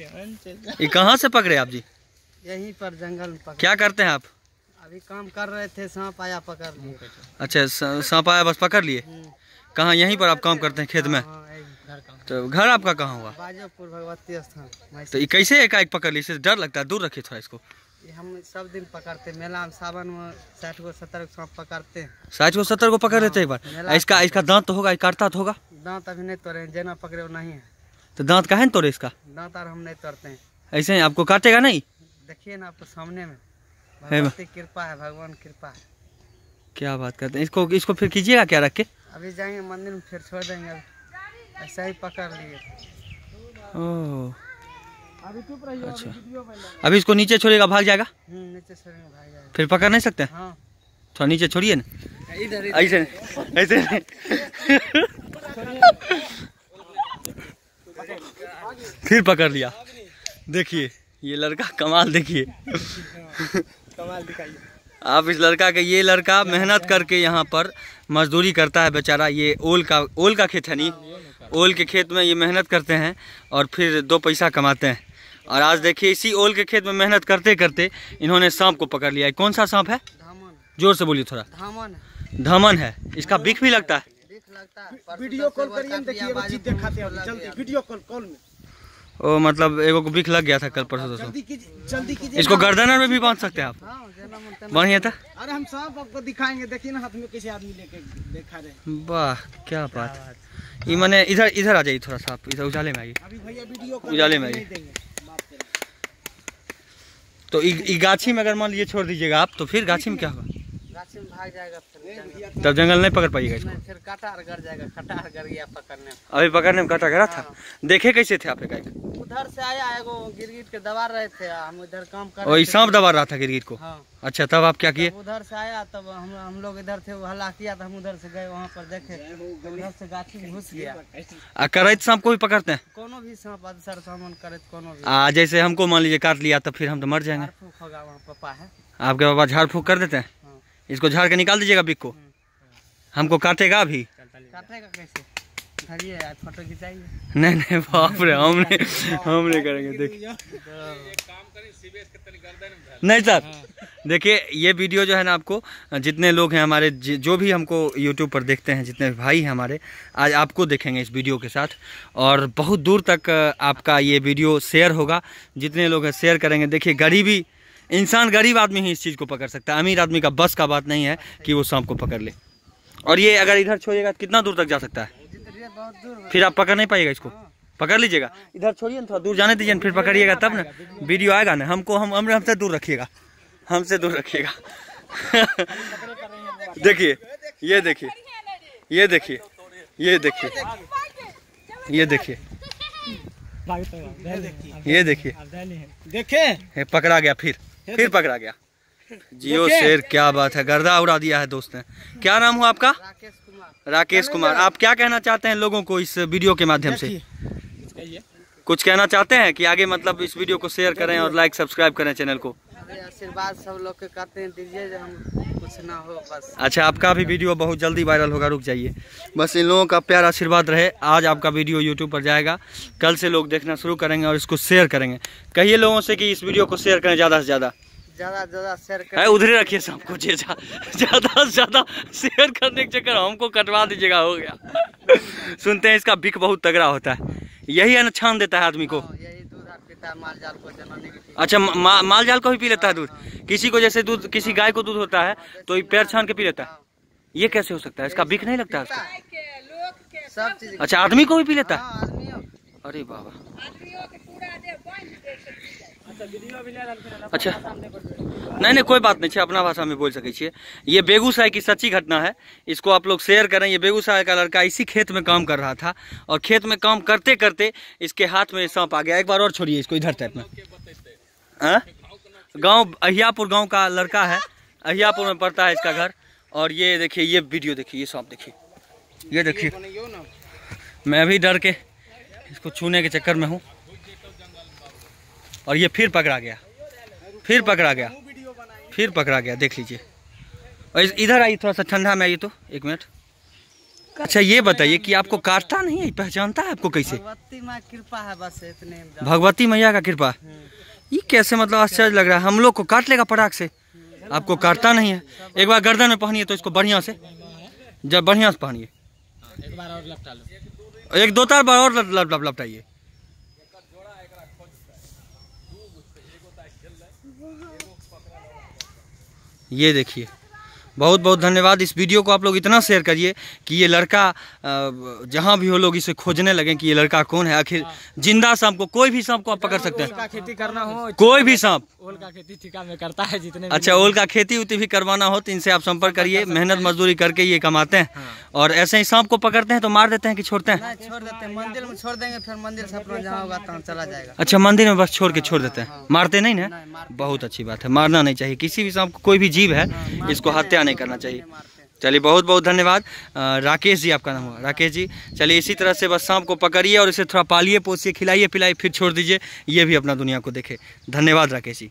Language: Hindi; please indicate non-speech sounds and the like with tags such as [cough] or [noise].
ये कहाँ से पकड़े आप जी यहीं पर जंगल पकड़े क्या करते हैं आप अभी काम कर रहे थे सांप आया पकड़ लिए अच्छा सांप आया बस पकड़ लिए हम्म। कहाँ यहीं पर आप काम करते हैं खेत में हाँ, तो घर आपका कहाँ हुआ भगवती स्थान तो ये कैसे एकाएक पकड़ लिए डर लगता है दूर रखे थोड़ा इसको हम सब दिन पकड़ते मेला में सावन में साठ गो सत्तर सांप पकड़ते हैं साठ गो सत्तर को पकड़ लेते हैं एक बार हाँ, इसका इसका दांत तो होगा काटता तो होगा दांत अभी नहीं तोड़े जेना पकड़े वो नहीं है तो दांत का है ना तोड़े इसका दांत आर हम नहीं तोड़ते हैं ऐसे आपको काटेगा नहीं देखिए ना आपको सामने में कृपा है भगवान कृपा है क्या बात करते हैं इसको इसको फिर कीजिएगा क्या रख के अभी जाएंगे मंदिर में फिर छोड़ देंगे ऐसा ही पकड़ लिए अच्छा अभी इसको नीचे छोड़ेगा भाग जाएगा हम्म, नीचे छोड़ेगा भाग जाएगा फिर पकड़ नहीं सकते थोड़ा हाँ। अच्छा, नीचे छोड़िए ना ऐसे ऐसे [laughs] [laughs] फिर पकड़ लिया देखिए ये लड़का कमाल देखिए कमाल दिखाइए आप इस लड़का के ये लड़का मेहनत करके यहाँ पर मजदूरी करता है बेचारा ये ओल का ओल का खेत है नहीं ओल के खेत में ये मेहनत करते हैं और फिर दो पैसा कमाते हैं और आज देखिए इसी ओल के खेत में मेहनत करते करते इन्होंने सांप को पकड़ लिया है कौन सा सांप है जोर से बोलिए थोड़ा धामन है इसका बिख भी लगता है वीडियो कॉल करिए देखिए चीज दिखाते हैं जल्दी वीडियो कॉल कॉल में ओ मतलब एगो को बिख लग गया था कल परसों दोस्तों जल्दी कीजिए जल्दी कीजिए इसको हाँ। गर्दन में भी बांध सकते हैं आप हाँ, बढ़िया था अरे हम सब आपको दिखाएंगे देखिए ना हाथ में किसी आदमी लेके देखा रहे वाह क्या बात ये मैंने इधर इधर आ जाइए थोड़ा सा आप इधर उजाले में आइए उजाले में आइए तो गाछी में अगर मान लीजिए छोड़ दीजिएगा आप तो फिर गाछी में क्या होगा तब जंगल नहीं पकड़ पाइएगा इसको फिर कटार गड़ जाएगा कटार गड़ गया पकड़ने अभी पकड़ने में कटा गया था हाँ। देखे कैसे थे आप गाय उधर से आया एगो गिरगिट के दबा रहे थे हम इधर काम कर रहे थे सांप दबा रहा था गिरगिट को हाँ। अच्छा तब आप क्या किए उधर से आया तब हम हम लोग इधर थे हल्ला किया तो हम उधर से गए वहाँ पर देखे उधर से गाछी घुस गया करैत तो सांप को भी पकड़ते हैं कोनो भी सांप सर सामान तो करैत कोनो भी आ जैसे हमको मान लीजिए काट लिया तो फिर हम तो मर जाएंगे होगा वहाँ पापा है आपके पापा झाड़ फूक कर देते हैं इसको झाड़ के निकाल दीजिएगा बिक को हम्म, हम्म। हमको काटेगा अभी नहीं नहीं बाप रे हम नहीं हम नहीं करेंगे देखिए हाँ। नहीं सर हाँ। देखिए ये वीडियो जो है ना आपको जितने लोग हैं हमारे जो भी हमको यूट्यूब पर देखते हैं जितने भाई हैं हमारे आज आपको देखेंगे इस वीडियो के साथ और बहुत दूर तक आपका ये वीडियो शेयर होगा जितने लोग हैं शेयर करेंगे देखिए गरीबी इंसान गरीब आदमी ही इस चीज़ को पकड़ सकता है अमीर आदमी का बस का बात नहीं है कि वो सांप को पकड़ ले और ये अगर इधर छोड़िएगा कितना दूर तक जा सकता है फिर आप पकड़ नहीं पाइएगा इसको पकड़ लीजिएगा इधर छोड़िए ना थोड़ा दूर जाने दीजिए ना फिर पकड़िएगा तब ना वीडियो आएगा ना हमको हम हमसे दूर रखिएगा हमसे दूर रखिएगा [laughs] देखिए ये देखिए ये देखिए ये देखिए ये देखिए ये देखिए देखे पकड़ा गया फिर फिर पकड़ा गया जियो शेर क्या बात है गर्दा उड़ा दिया है दोस्त ने क्या नाम हुआ आपका राकेश कुमार राकेश कुमार आप क्या कहना चाहते हैं लोगों को इस वीडियो के माध्यम से कुछ कहना चाहते हैं कि आगे मतलब इस वीडियो को शेयर करें और लाइक सब्सक्राइब करें चैनल को आशीर्वाद सब लोग के कहते हैं दीजिए जो हम कुछ ना हो बस अच्छा आपका भी वीडियो बहुत जल्दी वायरल होगा रुक जाइए बस इन लोगों का प्यार आशीर्वाद रहे आज आपका वीडियो यूट्यूब पर जाएगा कल से लोग देखना शुरू करेंगे और इसको शेयर करेंगे कहिए लोगों से कि इस वीडियो को शेयर करें ज़्यादा से ज़्यादा ज़्यादा ज़्यादा शेयर करें उधर रखिए सबको जे ज़्यादा से ज़्यादा शेयर करने के चक्कर हमको कटवा दीजिएगा हो गया सुनते हैं इसका बिक बहुत तगड़ा होता है यही अनुच्छान देता है आदमी को हाँ, लेता है माल जाल को जलाने के लिए अच्छा मा, माल जाल को भी पी लेता है दूध हाँ, हाँ। किसी को जैसे दूध किसी गाय को दूध होता है हाँ, तो पैर छान के पी लेता है ये कैसे हो सकता है इसका बिख नहीं लगता है अच्छा आदमी को भी पी लेता है अरे बाबा अच्छा नहीं नहीं कोई बात नहीं अपना भाषा में बोल सके है ये बेगूसराय की सच्ची घटना है इसको आप लोग शेयर करें ये बेगूसराय का लड़का इसी खेत में काम कर रहा था और खेत में काम करते करते इसके हाथ में सांप आ गया एक बार और छोड़िए इसको इधर टाइप में हाँ? गाँव अहियापुर गाँव का लड़का है अहियापुर में पड़ता है इसका घर और ये देखिए ये वीडियो देखिए ये सांप देखिए ये देखिए मैं भी डर के इसको छूने के चक्कर में हूँ और ये फिर पकड़ा गया फिर पकड़ा गया फिर पकड़ा गया देख लीजिए और इधर आइए थोड़ा सा ठंडा में आइए तो एक मिनट अच्छा ये बताइए कि आपको काटता नहीं है पहचानता है आपको कैसे भगवती माँ कृपा है बस इतने भगवती मैया का कृपा ये कैसे मतलब आश्चर्य लग रहा है हम लोग को काट लेगा पटाख से आपको काटता नहीं है एक बार गर्दन में पहनिए तो इसको बढ़िया से जब बढ़िया से पहनिए हाँ, एक बार और लपटा लो एक दो चार बार और लपटाइए ये देखिए बहुत बहुत धन्यवाद इस वीडियो को आप लोग इतना शेयर करिए कि ये लड़का जहाँ भी हो लोग इसे खोजने लगे कि ये लड़का कौन है आखिर जिंदा सांप को कोई भी सांप को आप पकड़ सकते हैं खेती करना हो कोई भी सांप ओल का खेती ठिका में करता है जितने अच्छा ओल का खेती उती भी करवाना हो तो इनसे आप संपर्क करिए मेहनत मजदूरी करके ये कमाते हैं हाँ। और ऐसे ही सांप को पकड़ते हैं तो मार देते हैं कि छोड़ते हैं छोड़ देते हैं मंदिर में छोड़ देंगे फिर मंदिर से अपना जहाँ होगा तहाँ चला जाएगा अच्छा मंदिर में बस छोड़ के छोड़ देते हैं हाँ, हाँ। मारते नहीं ना बहुत अच्छी बात है मारना नहीं चाहिए किसी भी सांप को कोई भी जीव है इसको हत्या क्या नहीं करना चाहिए चलिए बहुत बहुत धन्यवाद राकेश जी आपका नाम हुआ राकेश जी चलिए इसी तरह से बस सांप को पकड़िए और इसे थोड़ा पालिए पोसिए खिलाइए पिलाइए फिर छोड़ दीजिए ये भी अपना दुनिया को देखे धन्यवाद राकेश जी